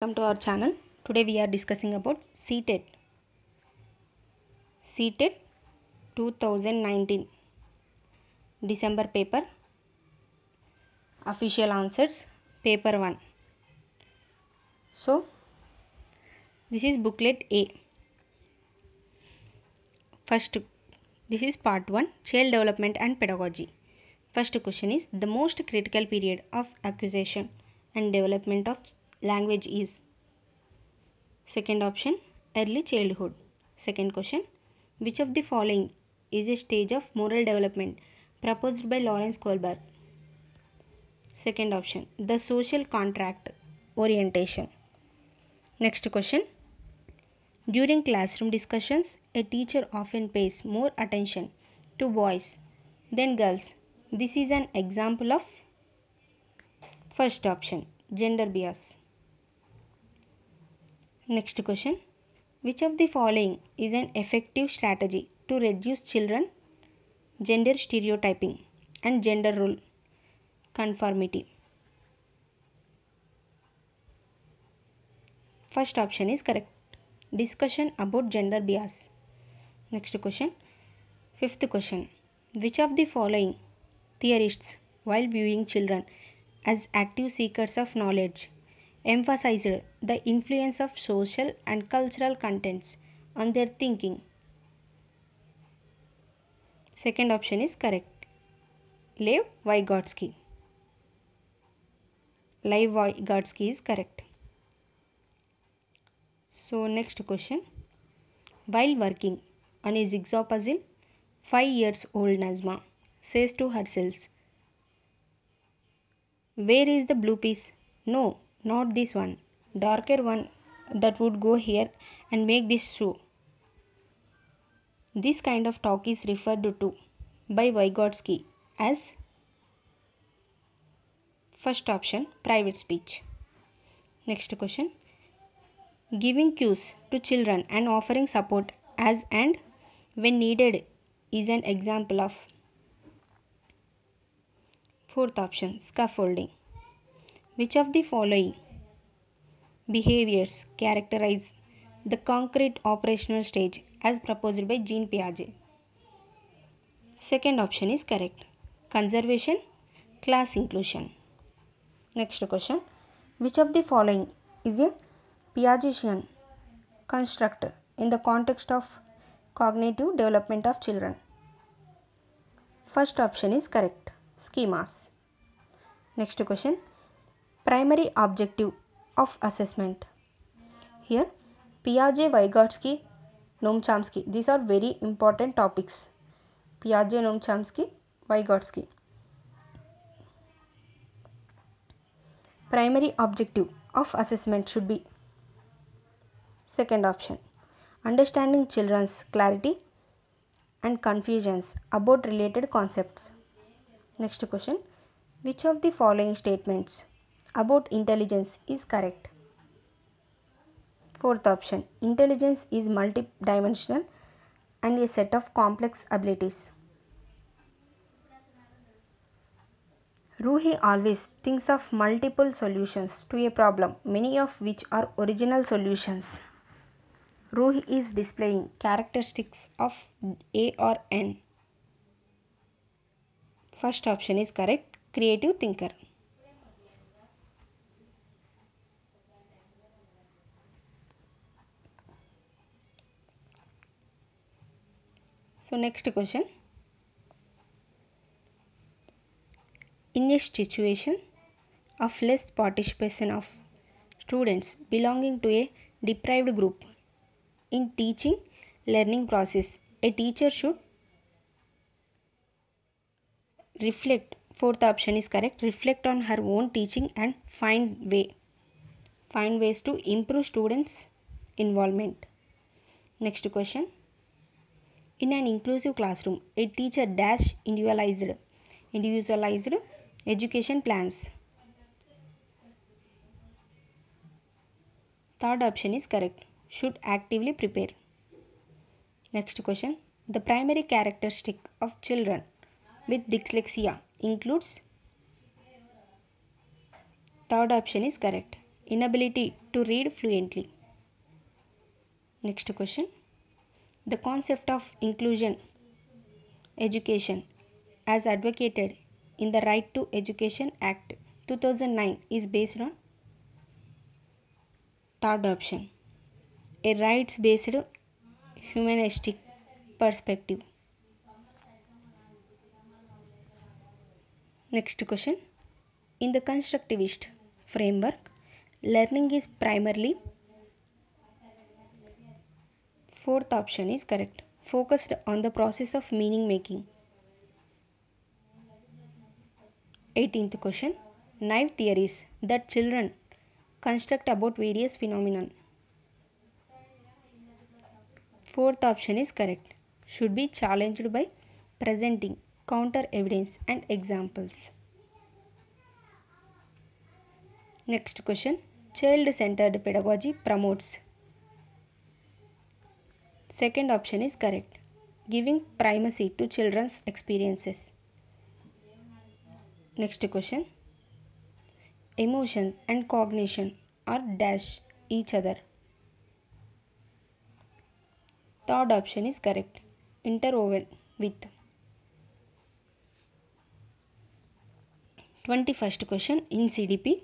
welcome to our channel today we are discussing about seated seated 2019 december paper official answers paper 1 so this is booklet a first this is part 1 child development and pedagogy first question is the most critical period of acquisition and development of language is? Second option, early childhood. Second question, which of the following is a stage of moral development proposed by Lawrence Kohlberg? Second option, the social contract orientation. Next question, during classroom discussions, a teacher often pays more attention to boys than girls. This is an example of first option, gender bias. Next question. Which of the following is an effective strategy to reduce children gender stereotyping and gender role conformity? First option is correct. Discussion about gender bias. Next question. Fifth question. Which of the following theorists, while viewing children as active seekers of knowledge, emphasized the influence of social and cultural contents on their thinking. Second option is correct. Lev Vygotsky. Lev Vygotsky is correct. So next question. While working on a jigsaw puzzle, 5 years old Nazma says to herself, Where is the blue piece? No, not this one darker one that would go here and make this shoe this kind of talk is referred to by Vygotsky as first option private speech next question giving cues to children and offering support as and when needed is an example of fourth option scaffolding which of the following behaviors characterize the concrete operational stage as proposed by Jean Piaget? Second option is correct. Conservation, class inclusion. Next question. Which of the following is a Piagetian construct in the context of cognitive development of children? First option is correct. Schemas. Next question. Primary objective of assessment. Here, Piaget, Vygotsky, Noam Chomsky. These are very important topics. Piaget, Noam Chomsky, Vygotsky. Primary objective of assessment should be second option understanding children's clarity and confusions about related concepts. Next question Which of the following statements about intelligence is correct. Fourth option intelligence is multidimensional and a set of complex abilities. Ruhi always thinks of multiple solutions to a problem, many of which are original solutions. Ruhi is displaying characteristics of A or N. First option is correct, creative thinker. So next question. In a situation of less participation of students belonging to a deprived group in teaching learning process, a teacher should reflect fourth option is correct reflect on her own teaching and find way find ways to improve students involvement next question in an inclusive classroom, a teacher dash individualized, individualized education plans. Third option is correct. Should actively prepare. Next question. The primary characteristic of children with dyslexia includes Third option is correct. Inability to read fluently. Next question. The concept of inclusion education as advocated in the Right to Education Act 2009 is based on third option a rights based humanistic perspective. Next question in the constructivist framework learning is primarily Fourth option is correct. Focused on the process of meaning making. 18th question. Naive theories that children construct about various phenomenon. Fourth option is correct. Should be challenged by presenting counter evidence and examples. Next question. Child centered pedagogy promotes Second option is correct, giving primacy to children's experiences. Next question. Emotions and cognition are dash each other. Third option is correct, interwoven with. 21st question in CDP.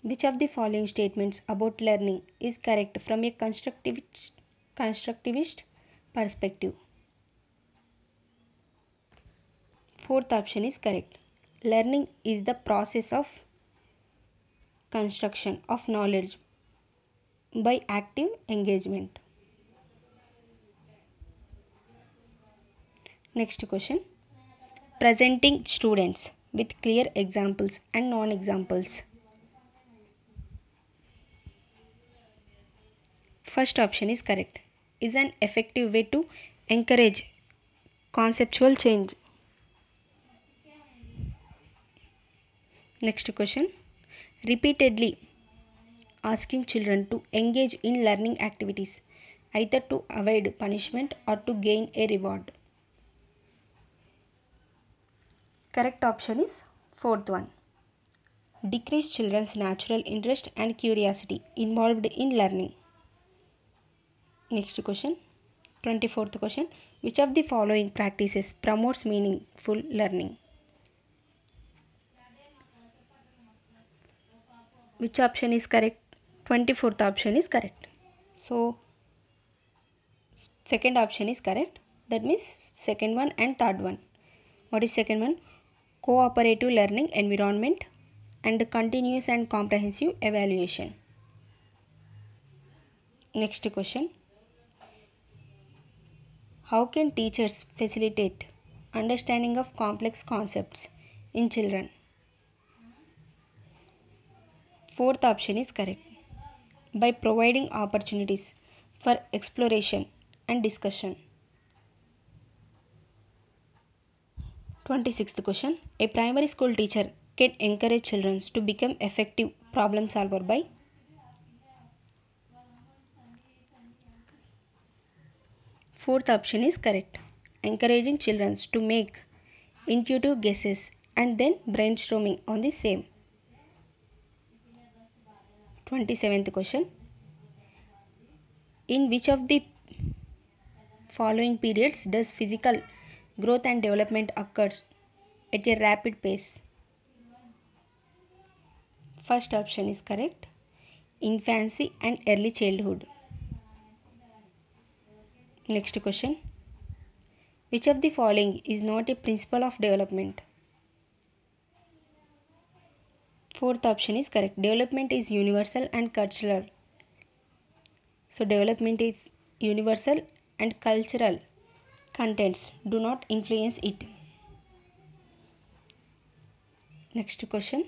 Which of the following statements about learning is correct from a constructivist constructivist perspective. Fourth option is correct. Learning is the process of construction of knowledge by active engagement. Next question. Presenting students with clear examples and non-examples. First option is correct is an effective way to encourage conceptual change. Next question. Repeatedly asking children to engage in learning activities either to avoid punishment or to gain a reward. Correct option is fourth one. Decrease children's natural interest and curiosity involved in learning. Next question 24th question Which of the following practices promotes meaningful learning? Which option is correct? 24th option is correct. So, second option is correct. That means second one and third one. What is second one? Cooperative learning environment and continuous and comprehensive evaluation. Next question. How can teachers facilitate understanding of complex concepts in children? Fourth option is correct. By providing opportunities for exploration and discussion. 26th question A primary school teacher can encourage children to become effective problem solver by Fourth option is correct. Encouraging children to make intuitive guesses and then brainstorming on the same. 27th question. In which of the following periods does physical growth and development occurs at a rapid pace? First option is correct. Infancy and early childhood. Next question Which of the following is not a principle of development? Fourth option is correct. Development is universal and cultural. So, development is universal and cultural contents do not influence it. Next question.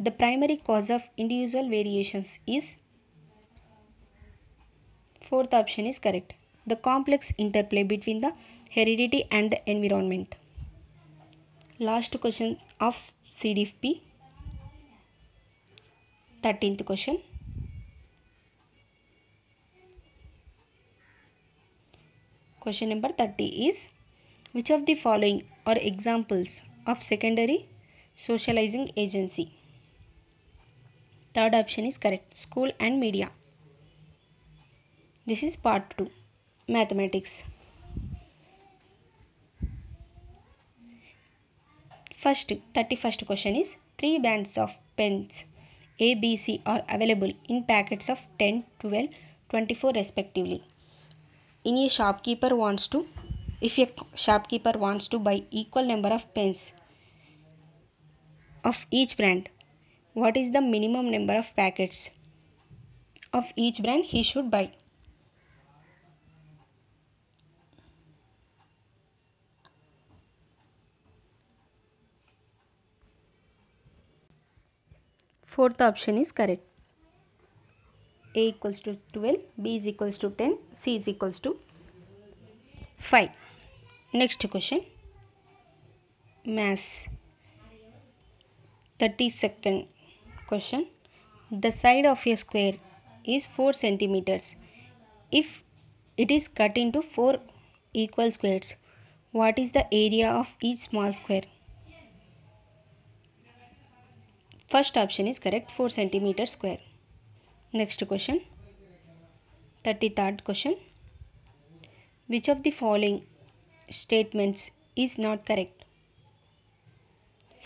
The primary cause of individual variations is fourth option is correct the complex interplay between the heredity and the environment. Last question of CDFP. 13th question. Question number 30 is which of the following are examples of secondary socializing agency? Third option is correct school and media. This is part 2 mathematics. First, 31st question is three brands of pens A, B, C are available in packets of 10, 12, 24 respectively. In a shopkeeper wants to, if a shopkeeper wants to buy equal number of pens of each brand, what is the minimum number of packets of each brand he should buy? Fourth option is correct. A equals to 12, B is equals to 10, C is equals to 5. Next question. Mass. 32nd question. The side of a square is 4 centimeters. If it is cut into 4 equal squares, what is the area of each small square? First option is correct 4 cm square. Next question. 33rd question. Which of the following statements is not correct?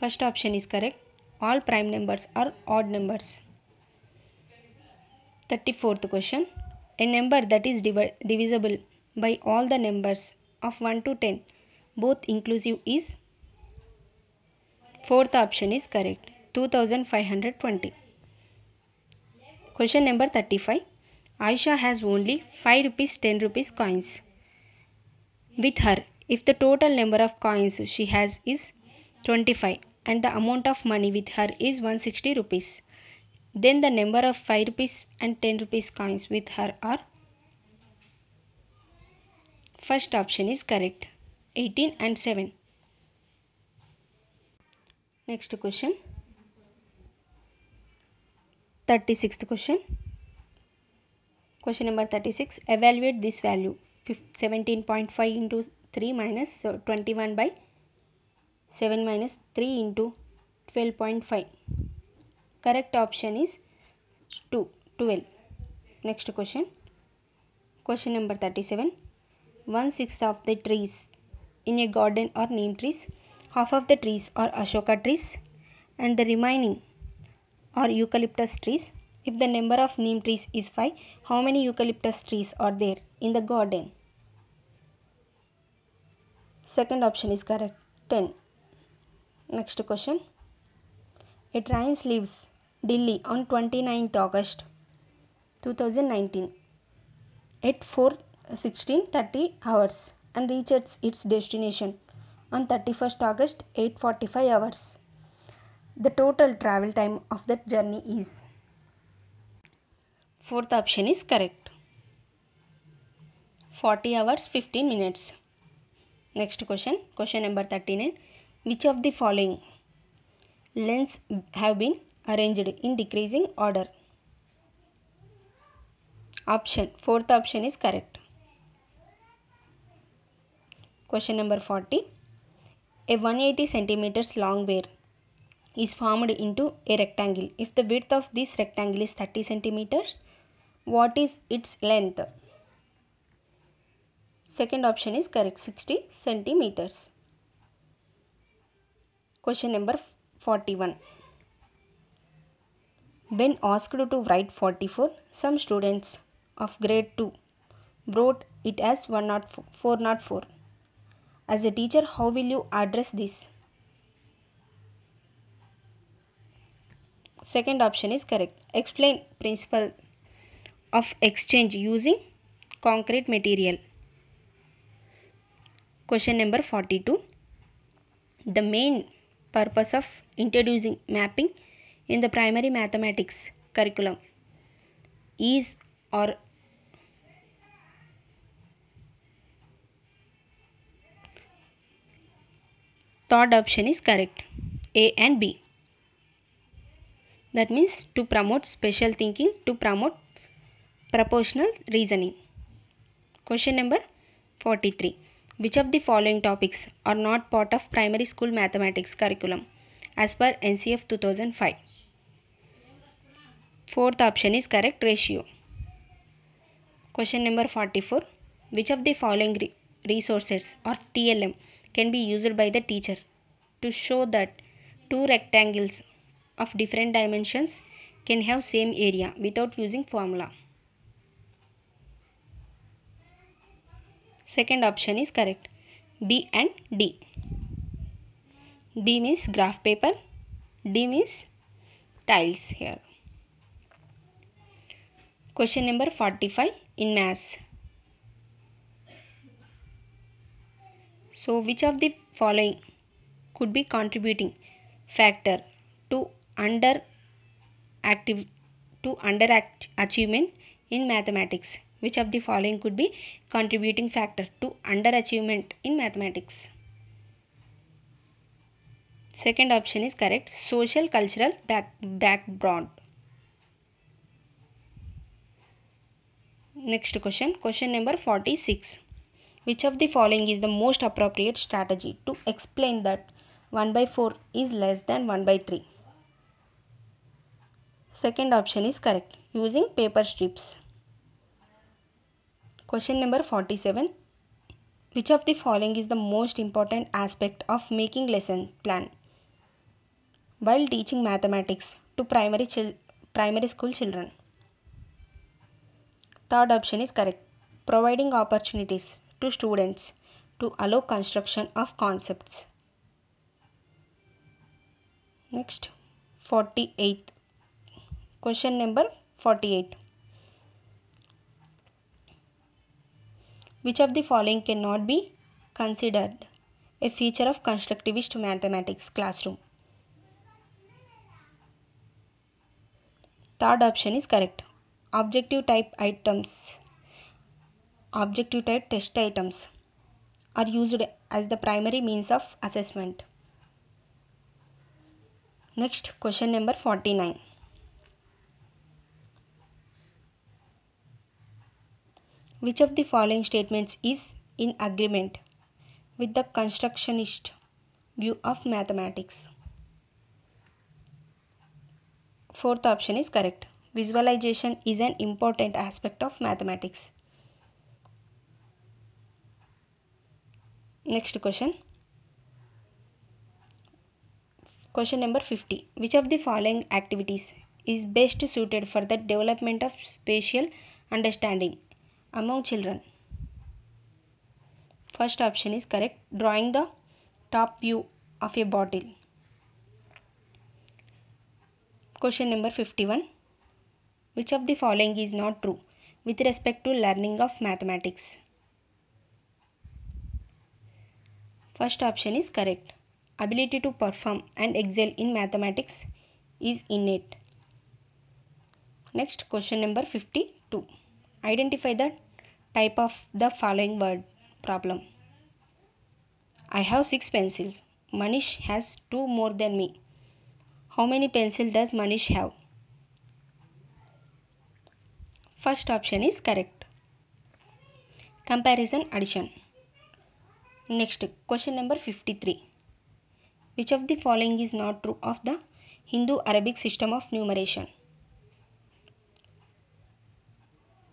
First option is correct. All prime numbers are odd numbers. 34th question. A number that is div divisible by all the numbers of 1 to 10 both inclusive is fourth option is correct 2520. Question number 35. Aisha has only 5 rupees 10 rupees coins with her if the total number of coins she has is 25 and the amount of money with her is 160 rupees. Then the number of 5 rupees and 10 rupees coins with her are First option is correct. 18 and 7. Next question. 36th question question number 36 evaluate this value 17.5 into 3 minus so 21 by 7 minus 3 into 12.5 correct option is 2 12 next question question number 37 1 sixth of the trees in a garden are neem trees half of the trees are ashoka trees and the remaining or eucalyptus trees? If the number of neem trees is 5, how many eucalyptus trees are there in the garden? Second option is correct. 10. Next question. It rains leaves Delhi on 29th August 2019 at 4:16:30 hours and reaches its destination on 31st August 8:45 hours the total travel time of that journey is. Fourth option is correct. 40 hours 15 minutes. Next question, question number 39. Which of the following lengths have been arranged in decreasing order? Option, fourth option is correct. Question number 40. A 180 centimeters long bear is formed into a rectangle. If the width of this rectangle is 30 centimeters, what is its length? Second option is correct 60 centimeters. Question number 41. When asked to write 44, some students of grade 2 wrote it as 104, 4. As a teacher, how will you address this? Second option is correct. Explain principle of exchange using concrete material. Question number 42. The main purpose of introducing mapping in the primary mathematics curriculum is or third option is correct. A and B that means to promote special thinking to promote proportional reasoning question number 43 which of the following topics are not part of primary school mathematics curriculum as per ncf 2005 fourth option is correct ratio question number 44 which of the following re resources or tlm can be used by the teacher to show that two rectangles of different dimensions can have same area without using formula. Second option is correct. B and D. B means graph paper. D means tiles here. Question number 45 in mass. So which of the following could be contributing factor to under active to under achievement in mathematics which of the following could be contributing factor to underachievement in mathematics second option is correct social cultural back, background next question question number 46 which of the following is the most appropriate strategy to explain that 1 by 4 is less than 1 by 3 Second option is correct using paper strips. Question number 47. Which of the following is the most important aspect of making lesson plan? While teaching mathematics to primary, primary school children. Third option is correct. Providing opportunities to students to allow construction of concepts. Next, 48th Question number 48. Which of the following cannot be considered a feature of constructivist mathematics classroom? Third option is correct. Objective type items, objective type test items are used as the primary means of assessment. Next question number 49. Which of the following statements is in agreement with the constructionist view of mathematics? Fourth option is correct. Visualization is an important aspect of mathematics. Next question. Question number 50. Which of the following activities is best suited for the development of spatial understanding among children? First option is correct, drawing the top view of a bottle. Question number 51. Which of the following is not true with respect to learning of mathematics? First option is correct. Ability to perform and excel in mathematics is innate. Next question number 52. Identify the type of the following word problem. I have six pencils. Manish has two more than me. How many pencil does Manish have? First option is correct. Comparison addition. Next question number 53. Which of the following is not true of the Hindu Arabic system of numeration?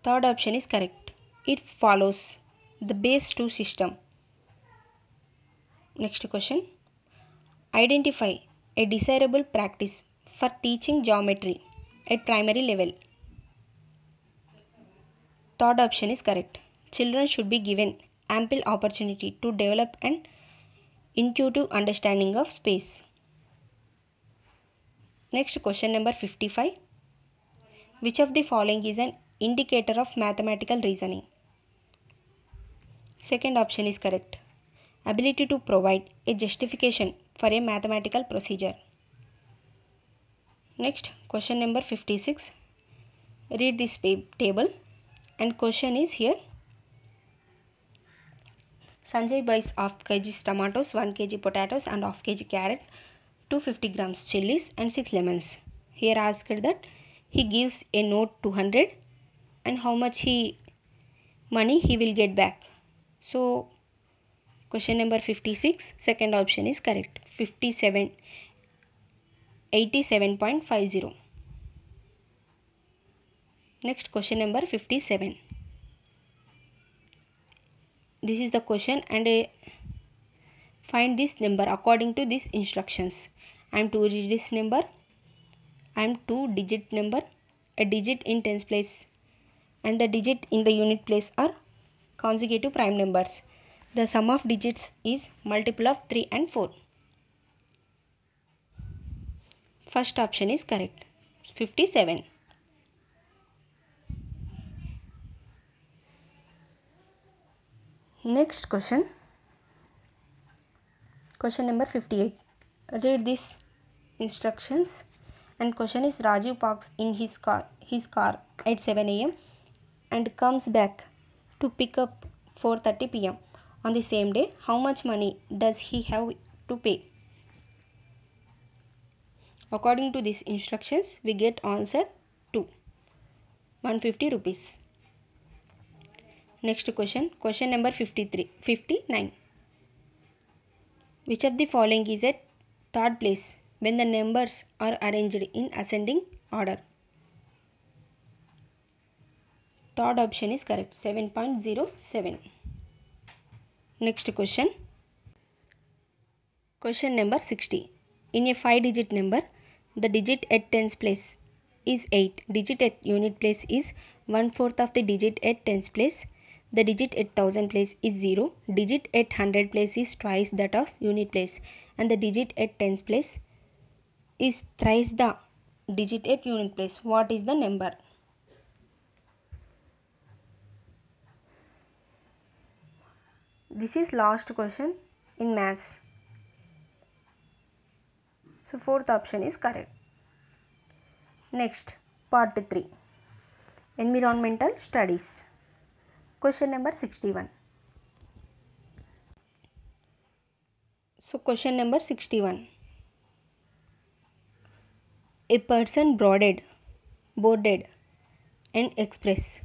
Third option is correct it follows the base 2 system. Next question. Identify a desirable practice for teaching geometry at primary level. Third option is correct. Children should be given ample opportunity to develop an intuitive understanding of space. Next question number 55. Which of the following is an indicator of mathematical reasoning? Second option is correct. Ability to provide a justification for a mathematical procedure. Next question number 56. Read this table and question is here. Sanjay buys half kg tomatoes, 1 kg potatoes and half kg carrot, 250 grams chilies and 6 lemons. Here asked that he gives a note 200 and how much he money he will get back. So question number 56 second option is correct 57 87.50 next question number 57 this is the question and uh, find this number according to these instructions I am to reach this number I am two digit number a digit in tens place and the digit in the unit place are consecutive prime numbers. The sum of digits is multiple of 3 and 4. First option is correct. 57. Next question. Question number 58. Read these instructions. And question is Raju parks in his car, his car at 7 a.m. and comes back to pick up 4:30 pm on the same day how much money does he have to pay according to these instructions we get answer 2 150 rupees next question question number 53 59 which of the following is at third place when the numbers are arranged in ascending order Third option is correct 7.07. Next question. Question number 60. In a 5 digit number, the digit at tens place is 8. Digit at unit place is 1 fourth of the digit at tens place. The digit at thousand place is 0. Digit at hundred place is twice that of unit place. And the digit at tens place is thrice the digit at unit place. What is the number? This is last question in maths. So fourth option is correct. Next part 3 Environmental Studies. Question number 61. So question number 61. A person boarded boarded and express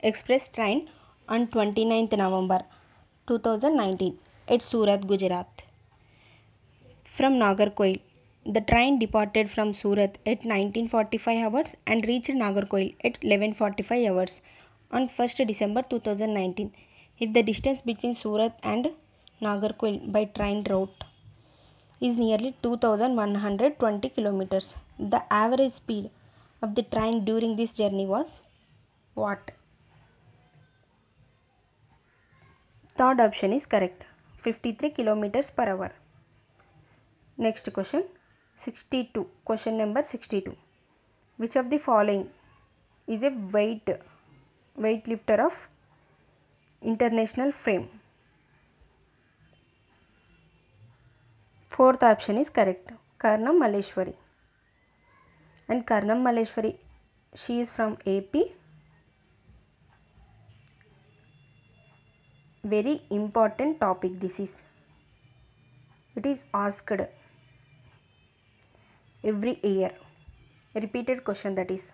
express train on 29th November 2019 at Surat, Gujarat. From Nagarkoil, the train departed from Surat at 19:45 hours and reached Nagarkoil at 11:45 hours on 1st December 2019. If the distance between Surat and Nagarkoil by train route is nearly 2120 kilometers, the average speed of the train during this journey was what? Third option is correct 53 kilometers per hour. Next question 62 question number 62 which of the following is a weight weightlifter of international frame fourth option is correct karnam maleshwari and karnam maleshwari she is from ap very important topic this is it is asked every year repeated question that is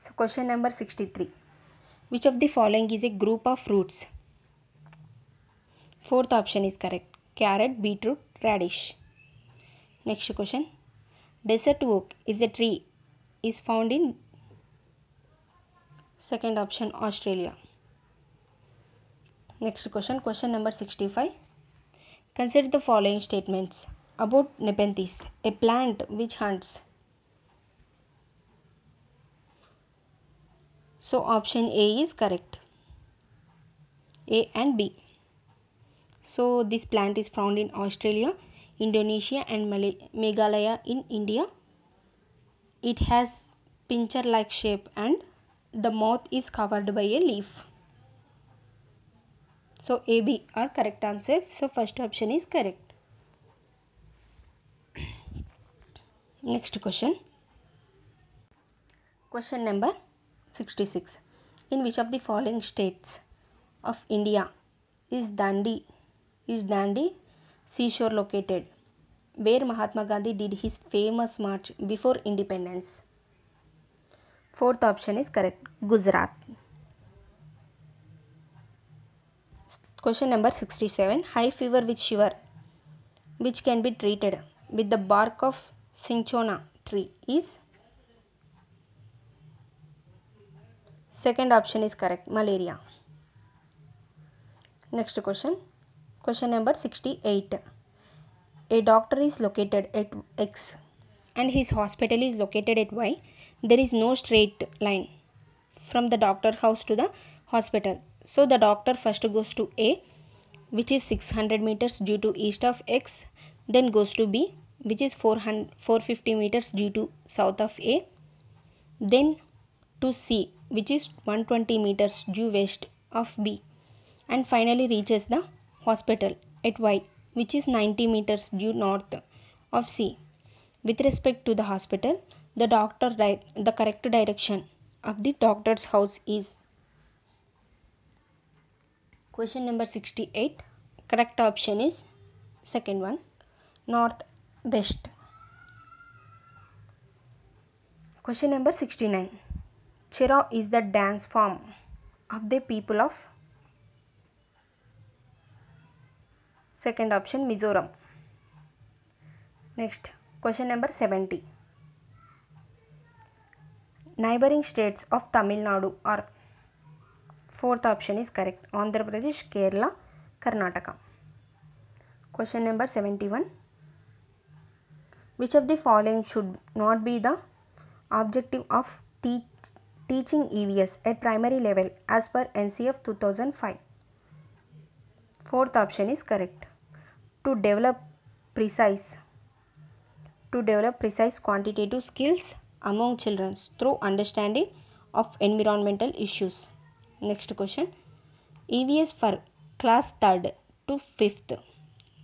so question number 63 which of the following is a group of fruits fourth option is correct carrot beetroot radish next question desert oak is a tree is found in second option australia Next question, question number 65. Consider the following statements about Nepenthes, a plant which hunts. So option A is correct. A and B. So this plant is found in Australia, Indonesia and Meghalaya in India. It has pincher like shape and the mouth is covered by a leaf. So AB are correct answers. So first option is correct. Next question. Question number 66. In which of the following states of India is Dandi is Dandi seashore located? Where Mahatma Gandhi did his famous march before independence? Fourth option is correct. Gujarat. Question number 67. High fever with shiver which can be treated with the bark of cinchona tree is second option is correct malaria next question question number 68 a doctor is located at x and his hospital is located at y there is no straight line from the doctor house to the hospital so the doctor first goes to A which is 600 meters due to east of X then goes to B which is 400, 450 meters due to south of A then to C which is 120 meters due west of B and finally reaches the hospital at Y which is 90 meters due north of C. With respect to the hospital, the doctor the correct direction of the doctor's house is Question number 68. Correct option is second one. North west. Question number 69. Chera is the dance form of the people of second option Mizoram. Next question number 70. Neighboring states of Tamil Nadu are Fourth option is correct. Andhra Pradesh, Kerala, Karnataka. Question number 71. Which of the following should not be the objective of teach, teaching EVS at primary level as per NCF 2005? Fourth option is correct. To develop precise to develop precise quantitative skills among children through understanding of environmental issues. Next question. EVS for class 3rd to 5th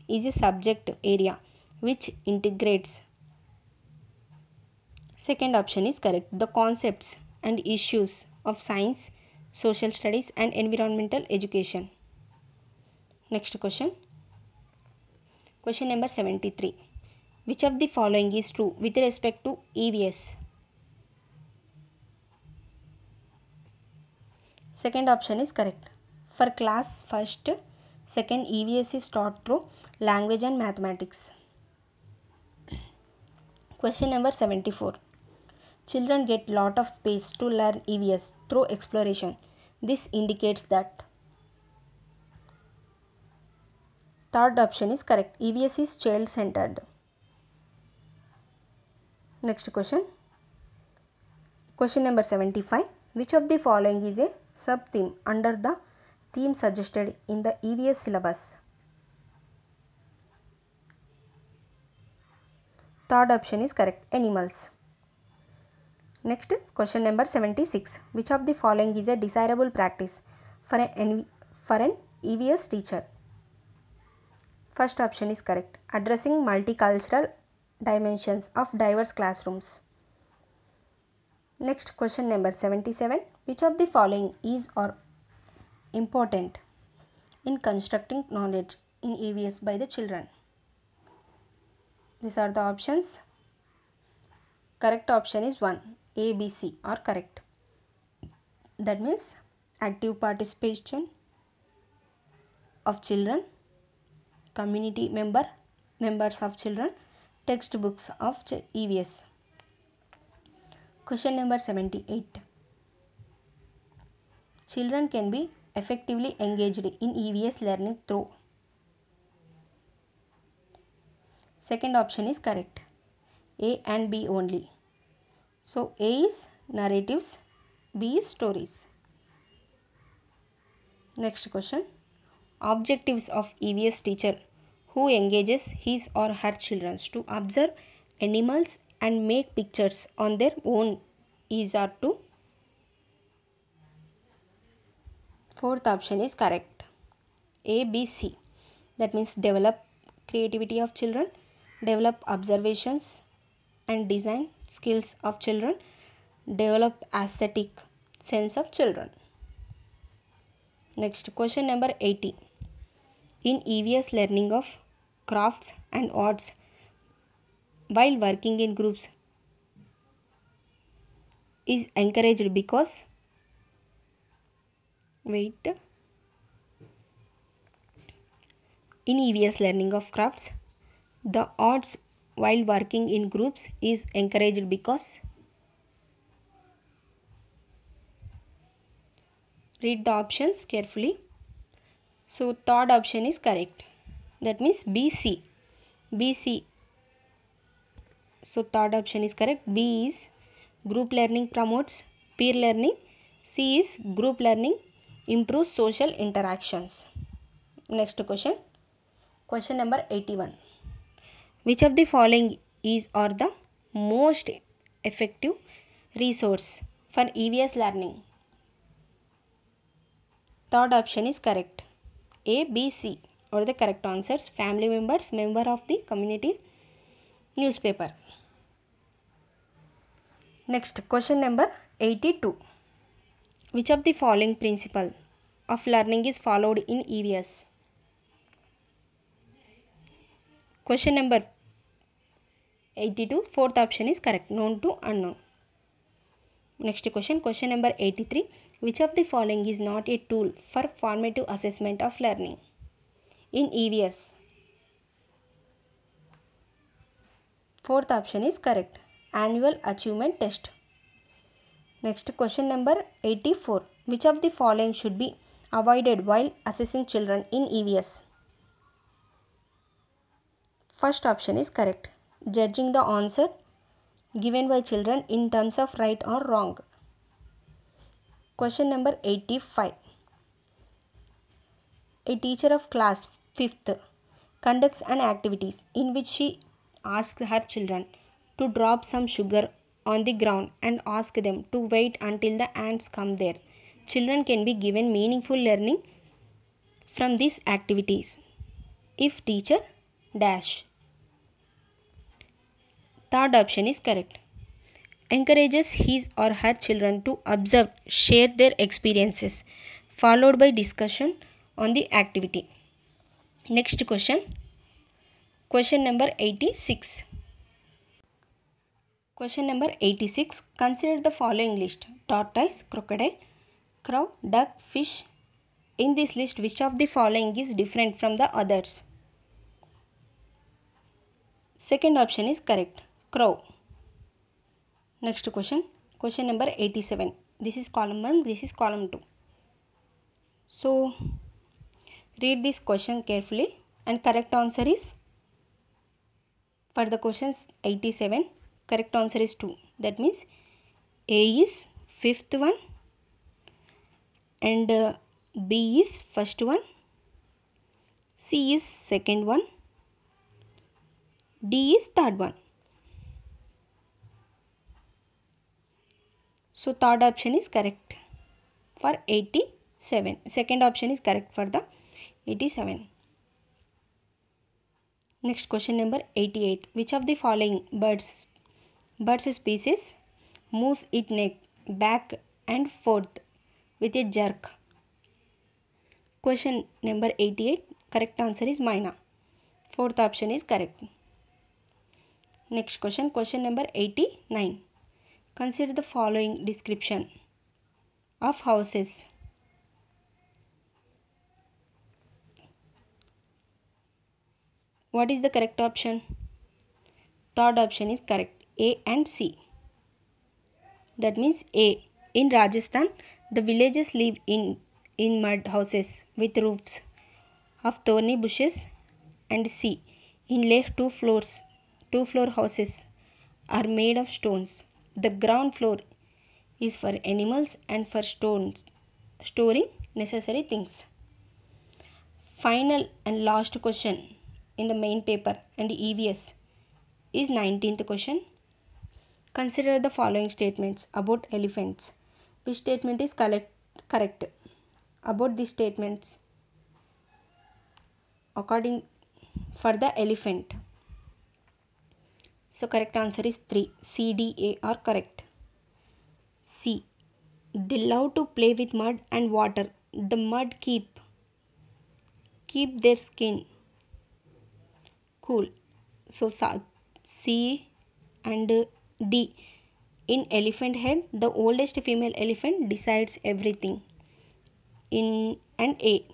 is a subject area which integrates. Second option is correct. The concepts and issues of science, social studies and environmental education. Next question. Question number 73. Which of the following is true with respect to EVS? Second option is correct. For class first, second EVS is taught through language and mathematics. Question number 74. Children get lot of space to learn EVS through exploration. This indicates that Third option is correct. EVS is child centered. Next question. Question number 75. Which of the following is a sub-theme under the theme suggested in the EVS syllabus. Third option is correct, animals. Next is question number 76. Which of the following is a desirable practice for an, for an EVS teacher? First option is correct. Addressing multicultural dimensions of diverse classrooms. Next question number 77. Which of the following is or important in constructing knowledge in EVS by the children? These are the options. Correct option is 1. A, B, C are correct. That means active participation of children, community member, members of children, textbooks of EVS. Question number 78 children can be effectively engaged in EVS learning through. Second option is correct. A and B only. So A is narratives, B is stories. Next question. Objectives of EVS teacher who engages his or her children to observe animals and make pictures on their own is or to Fourth option is correct. A, B, C. That means develop creativity of children, develop observations and design skills of children, develop aesthetic sense of children. Next question number 18. In EVS learning of crafts and arts while working in groups is encouraged because weight in EVS learning of crafts the odds while working in groups is encouraged because read the options carefully so third option is correct that means BC BC so third option is correct B is group learning promotes peer learning C is group learning improves social interactions. Next question. Question number 81. Which of the following is or the most effective resource for EVS learning? Third option is correct. A, B, C or the correct answers. Family members, member of the community, newspaper. Next question number 82. Which of the following principle of learning is followed in EVS? Question number 82, fourth option is correct, known to unknown. Next question, question number 83. Which of the following is not a tool for formative assessment of learning? In EVS, fourth option is correct, annual achievement test. Next question number 84. Which of the following should be avoided while assessing children in EVS? First option is correct. Judging the answer given by children in terms of right or wrong. Question number 85. A teacher of class 5th conducts an activities in which she asks her children to drop some sugar on the ground and ask them to wait until the ants come there. Children can be given meaningful learning from these activities if teacher dash. Third option is correct. Encourages his or her children to observe, share their experiences, followed by discussion on the activity. Next question. Question number 86. Question number 86. Consider the following list. Tortoise, crocodile, crow, duck, fish. In this list, which of the following is different from the others? Second option is correct. Crow. Next question. Question number 87. This is column 1. This is column 2. So, read this question carefully and correct answer is for the questions 87 correct answer is 2 that means A is fifth one and uh, B is first one C is second one D is third one so third option is correct for 87 second option is correct for the 87 next question number 88 which of the following birds Birds species moves its neck back and forth with a jerk. Question number 88. Correct answer is Mina. Fourth option is correct. Next question. Question number 89. Consider the following description of houses. What is the correct option? Third option is correct. A and C. That means A. In Rajasthan, the villagers live in, in mud houses with roofs of thorny bushes and C. In Leh, two floors, two floor houses are made of stones. The ground floor is for animals and for stones, storing necessary things. Final and last question in the main paper and EVS is 19th question. Consider the following statements about elephants. Which statement is correct? About these statements. According for the elephant. So correct answer is 3. C, D, A are correct. C. They love to play with mud and water. The mud keep keep their skin cool. So C and D. In elephant head, the oldest female elephant decides everything. In and A.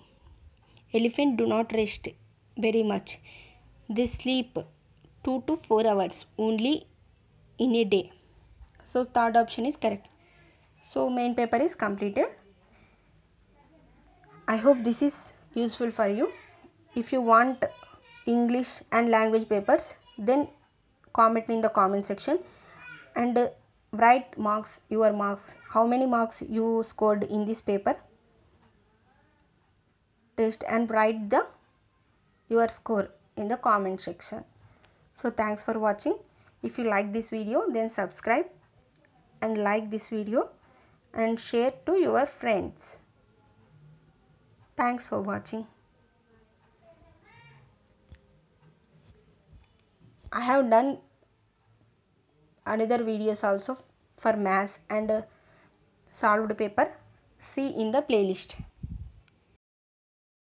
Elephant do not rest very much. They sleep 2 to 4 hours only in a day. So third option is correct. So main paper is completed. I hope this is useful for you. If you want English and language papers then comment in the comment section and write marks your marks how many marks you scored in this paper test and write the your score in the comment section so thanks for watching if you like this video then subscribe and like this video and share to your friends thanks for watching i have done another videos also for mass and uh, solved paper see in the playlist